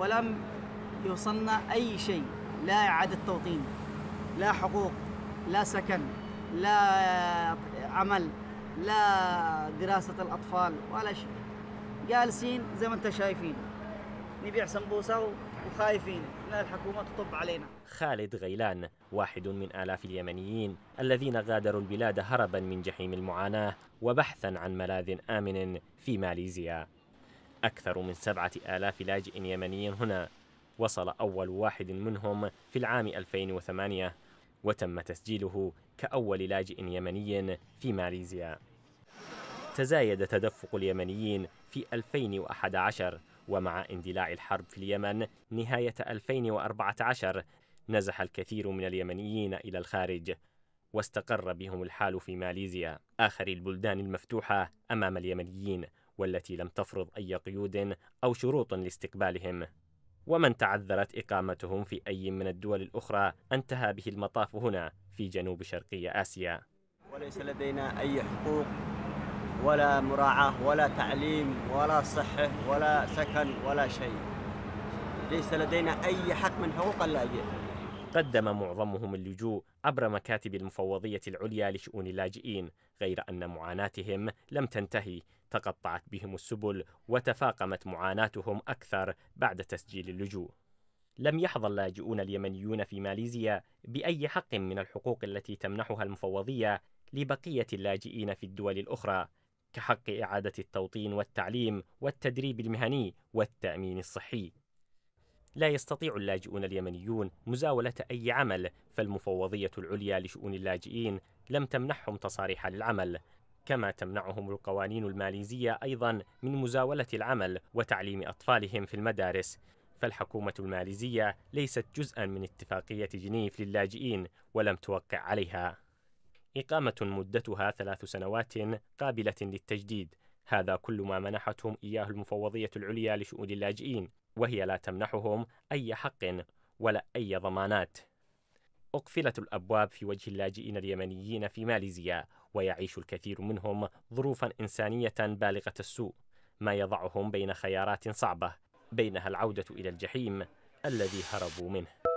ولم يوصلنا أي شيء لا إعادة توطين لا حقوق لا سكن لا عمل لا دراسة الأطفال ولا شيء جالسين زي ما انت شايفين نبيع سمبوسة وخايفين ان الحكومة تطب علينا خالد غيلان واحد من آلاف اليمنيين الذين غادروا البلاد هربا من جحيم المعاناة وبحثا عن ملاذ آمن في ماليزيا أكثر من سبعة آلاف لاجئ يمني هنا وصل أول واحد منهم في العام 2008 وتم تسجيله كأول لاجئ يمني في ماليزيا تزايد تدفق اليمنيين في 2011 ومع اندلاع الحرب في اليمن نهاية 2014 نزح الكثير من اليمنيين إلى الخارج واستقر بهم الحال في ماليزيا آخر البلدان المفتوحة أمام اليمنيين والتي لم تفرض أي قيود أو شروط لاستقبالهم ومن تعذرت إقامتهم في أي من الدول الأخرى انتهى به المطاف هنا في جنوب شرقي آسيا وليس لدينا أي حقوق ولا مراعاة ولا تعليم ولا صحة ولا سكن ولا شيء ليس لدينا أي حق من حقوق اللاجئين قدم معظمهم اللجوء عبر مكاتب المفوضية العليا لشؤون اللاجئين غير أن معاناتهم لم تنتهي تقطعت بهم السبل وتفاقمت معاناتهم أكثر بعد تسجيل اللجوء. لم يحظى اللاجئون اليمنيون في ماليزيا بأي حق من الحقوق التي تمنحها المفوضية لبقية اللاجئين في الدول الأخرى كحق إعادة التوطين والتعليم والتدريب المهني والتأمين الصحي. لا يستطيع اللاجئون اليمنيون مزاولة أي عمل، فالمفوضية العليا لشؤون اللاجئين لم تمنحهم تصاريح للعمل، كما تمنعهم القوانين الماليزية أيضا من مزاولة العمل وتعليم أطفالهم في المدارس فالحكومة الماليزية ليست جزءا من اتفاقية جنيف للاجئين ولم توقع عليها إقامة مدتها ثلاث سنوات قابلة للتجديد هذا كل ما منحتهم إياه المفوضية العليا لشؤون اللاجئين وهي لا تمنحهم أي حق ولا أي ضمانات أقفلت الأبواب في وجه اللاجئين اليمنيين في ماليزيا ويعيش الكثير منهم ظروفا إنسانية بالغة السوء ما يضعهم بين خيارات صعبة بينها العودة إلى الجحيم الذي هربوا منه